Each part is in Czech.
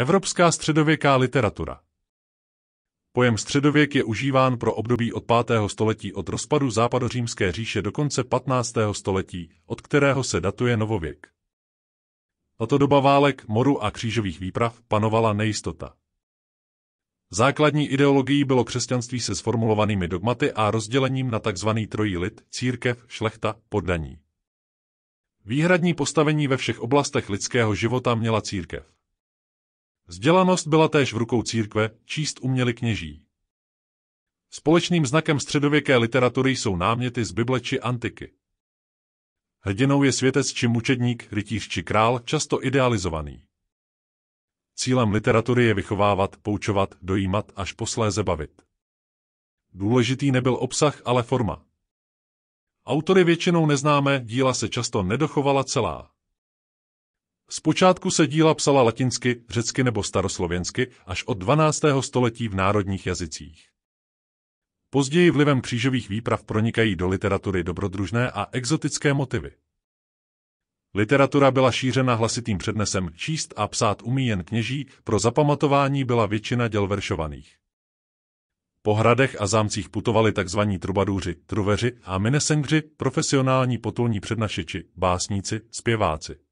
Evropská středověká literatura Pojem středověk je užíván pro období od 5. století od rozpadu západořímské říše do konce 15. století, od kterého se datuje novověk. Tato doba válek, moru a křížových výprav panovala nejistota. Základní ideologií bylo křesťanství se sformulovanými dogmaty a rozdělením na tzv. trojí lid, církev, šlechta, poddaní. Výhradní postavení ve všech oblastech lidského života měla církev. Vzdělanost byla též v rukou církve, číst uměli kněží. Společným znakem středověké literatury jsou náměty z Bible či antiky. Hrdinou je světec či mučedník, rytíř či král, často idealizovaný. Cílem literatury je vychovávat, poučovat, dojímat až posléze bavit. Důležitý nebyl obsah, ale forma. Autory většinou neznáme, díla se často nedochovala celá. Zpočátku se díla psala latinsky, řecky nebo staroslověnsky až od 12. století v národních jazycích. Později vlivem křížových výprav pronikají do literatury dobrodružné a exotické motivy. Literatura byla šířena hlasitým přednesem číst a psát umí jen kněží, pro zapamatování byla většina děl veršovaných. Po hradech a zámcích putovali tzv. trubadůři, truveři a minesengři, profesionální potulní přednašeči, básníci, zpěváci.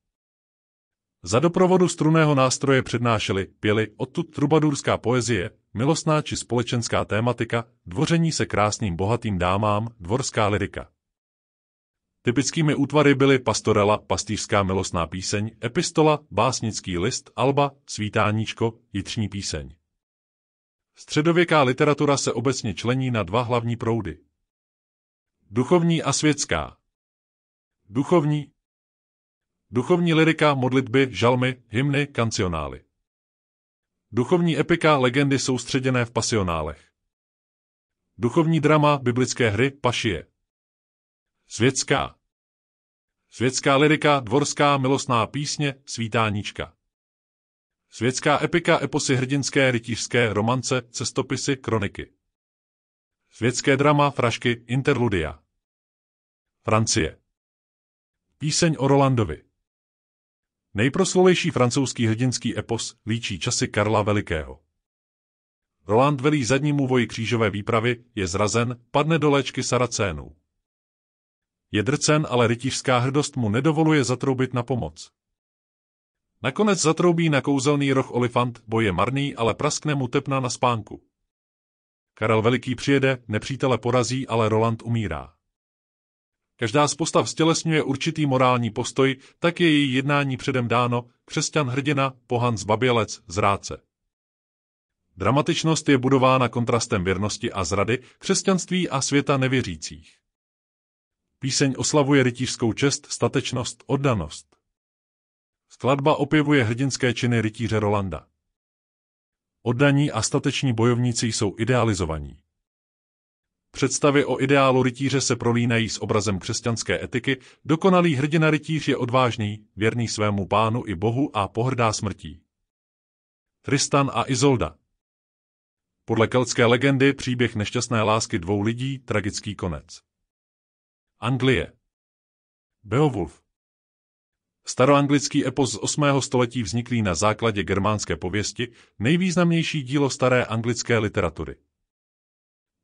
Za doprovodu struného nástroje přednášeli, pěli odtud trubadurská poezie, milostná či společenská tématika, dvoření se krásným bohatým dámám, dvorská lirika. Typickými útvary byly pastorela, pastýřská milostná píseň, epistola, básnický list, alba, svítáníčko, jitřní píseň. Středověká literatura se obecně člení na dva hlavní proudy. Duchovní a světská. Duchovní, Duchovní lirika, modlitby, žalmy, hymny, kancionály. Duchovní epika, legendy soustředěné v pasionálech. Duchovní drama, biblické hry, pašie. Světská. Světská lirika, dvorská milostná písně, svítáníčka. Světská epika, eposy hrdinské, rytířské, romance, cestopisy, kroniky. Světské drama, frašky, interludia. Francie. Píseň o Rolandovi. Nejproslovější francouzský hrdinský epos líčí časy Karla Velikého. Roland velí zadnímu voji křížové výpravy, je zrazen, padne do léčky Saracénů. Je drcen, ale rytířská hrdost mu nedovoluje zatroubit na pomoc. Nakonec zatroubí na kouzelný roh olifant, boj je marný, ale praskne mu tepna na spánku. Karel Veliký přijede, nepřítele porazí, ale Roland umírá. Každá z postav stělesňuje určitý morální postoj, tak je její jednání předem dáno, křesťan hrdina, pohan zbabělec, zráce. Dramatičnost je budována kontrastem věrnosti a zrady, křesťanství a světa nevěřících. Píseň oslavuje rytířskou čest, statečnost, oddanost. Skladba opěvuje hrdinské činy rytíře Rolanda. Oddaní a stateční bojovníci jsou idealizovaní. Představy o ideálu rytíře se prolínají s obrazem křesťanské etiky, dokonalý hrdina rytíř je odvážný, věrný svému pánu i bohu a pohrdá smrtí. Tristan a Izolda Podle keltské legendy příběh nešťastné lásky dvou lidí, tragický konec. Anglie Beowulf Staroanglický epos z 8. století vzniklý na základě germánské pověsti, nejvýznamnější dílo staré anglické literatury.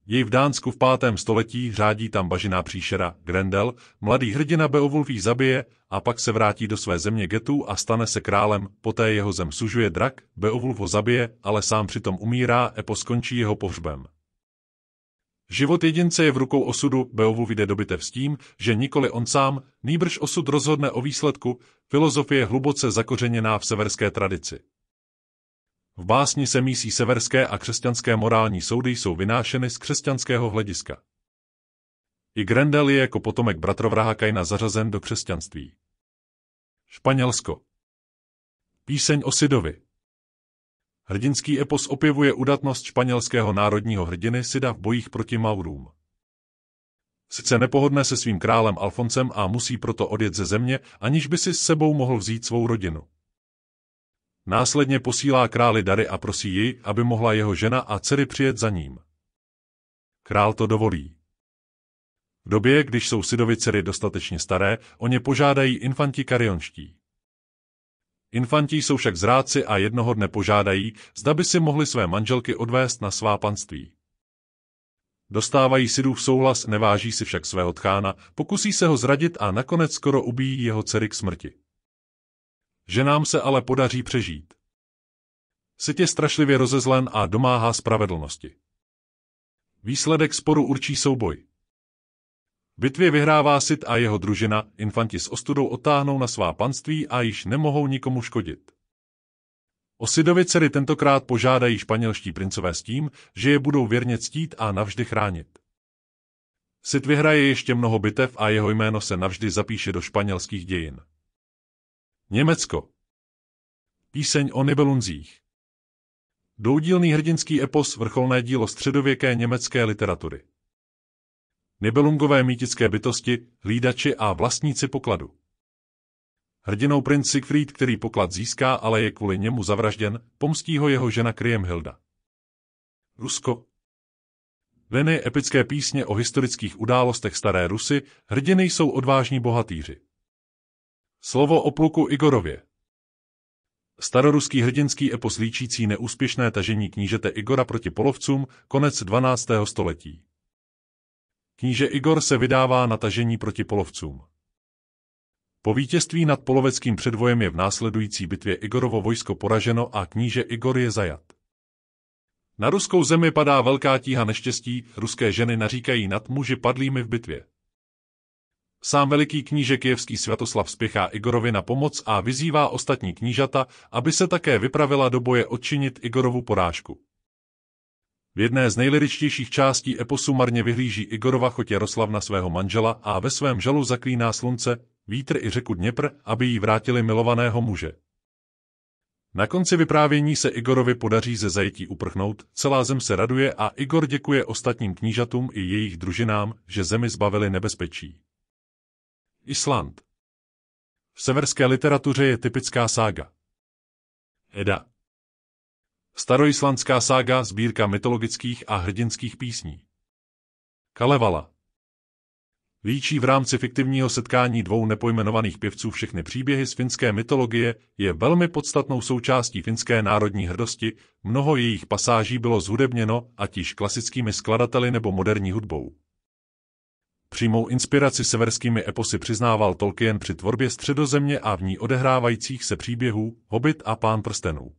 Jej v Dánsku v pátém století řádí tam bažiná příšera Grendel, mladý hrdina Beowulf ji zabije a pak se vrátí do své země getu a stane se králem, poté jeho zem sužuje drak, Beowulf ho zabije, ale sám přitom umírá, Epo skončí jeho pohřbem. Život jedince je v rukou osudu, Beowulf jde do bitev s tím, že nikoli on sám, nýbrž osud rozhodne o výsledku, filozofie hluboce zakořeněná v severské tradici. V básni se mísí severské a křesťanské morální soudy jsou vynášeny z křesťanského hlediska. I Grendel je jako potomek bratrovraha Kajna zařazen do křesťanství. Španělsko Píseň o Sidovi Hrdinský epos opěvuje udatnost španělského národního hrdiny Sida v bojích proti Maurům. Sice nepohodne se svým králem Alfonsem a musí proto odjet ze země, aniž by si s sebou mohl vzít svou rodinu. Následně posílá králi dary a prosí ji, aby mohla jeho žena a dcery přijet za ním. Král to dovolí. V době, když jsou Sidovi dcery dostatečně staré, o ně požádají infanti karionští. Infanti jsou však zráci a jednoho dne požádají, zda by si mohli své manželky odvést na svá panství. Dostávají Sidův souhlas, neváží si však svého tchána, pokusí se ho zradit a nakonec skoro ubíjí jeho dcery k smrti že nám se ale podaří přežít. Sit je strašlivě rozezlen a domáhá spravedlnosti. Výsledek sporu určí souboj. Bitvě vyhrává Sit a jeho družina, infanti s ostudou otáhnou na svá panství a již nemohou nikomu škodit. O Sidovi dcery tentokrát požádají španělští princové s tím, že je budou věrně ctít a navždy chránit. Sit vyhraje ještě mnoho bitev a jeho jméno se navždy zapíše do španělských dějin. Německo. Píseň o Nibelunzích. Doudílný hrdinský epos vrcholné dílo středověké německé literatury. Nibelungové mýtické bytosti, hlídači a vlastníci pokladu. Hrdinou princ Siegfried, který poklad získá, ale je kvůli němu zavražděn, pomstí ho jeho žena Kriemhilda. Rusko. Liny epické písně o historických událostech staré Rusy, hrdiny jsou odvážní bohatýři. Slovo o pluku Igorově Staroruský hrdinský epos líčící neúspěšné tažení knížete Igora proti polovcům, konec 12. století. Kníže Igor se vydává na tažení proti polovcům. Po vítězství nad poloveckým předvojem je v následující bitvě Igorovo vojsko poraženo a kníže Igor je zajat. Na ruskou zemi padá velká tíha neštěstí, ruské ženy naříkají nad muži padlými v bitvě. Sám veliký kníže kijevský Svatoslav spěchá Igorovi na pomoc a vyzývá ostatní knížata, aby se také vypravila do boje odčinit Igorovu porážku. V jedné z nejliričtějších částí eposu marně vyhlíží Igorova chotě na svého manžela a ve svém žalu zaklíná slunce, vítr i řeku Dněpr, aby jí vrátili milovaného muže. Na konci vyprávění se Igorovi podaří ze zajetí uprchnout, celá zem se raduje a Igor děkuje ostatním knížatům i jejich družinám, že zemi zbavili nebezpečí. Island. V severské literatuře je typická sága. Eda. Staroislandská sága sbírka mytologických a hrdinských písní. Kalevala. Líčí v rámci fiktivního setkání dvou nepojmenovaných pěvců všechny příběhy z finské mytologie, je velmi podstatnou součástí finské národní hrdosti, mnoho jejich pasáží bylo zhudebněno, ať již klasickými skladateli nebo moderní hudbou. Přímou inspiraci severskými eposy přiznával Tolkien při tvorbě středozemě a v ní odehrávajících se příběhů Hobbit a Pán prstenů.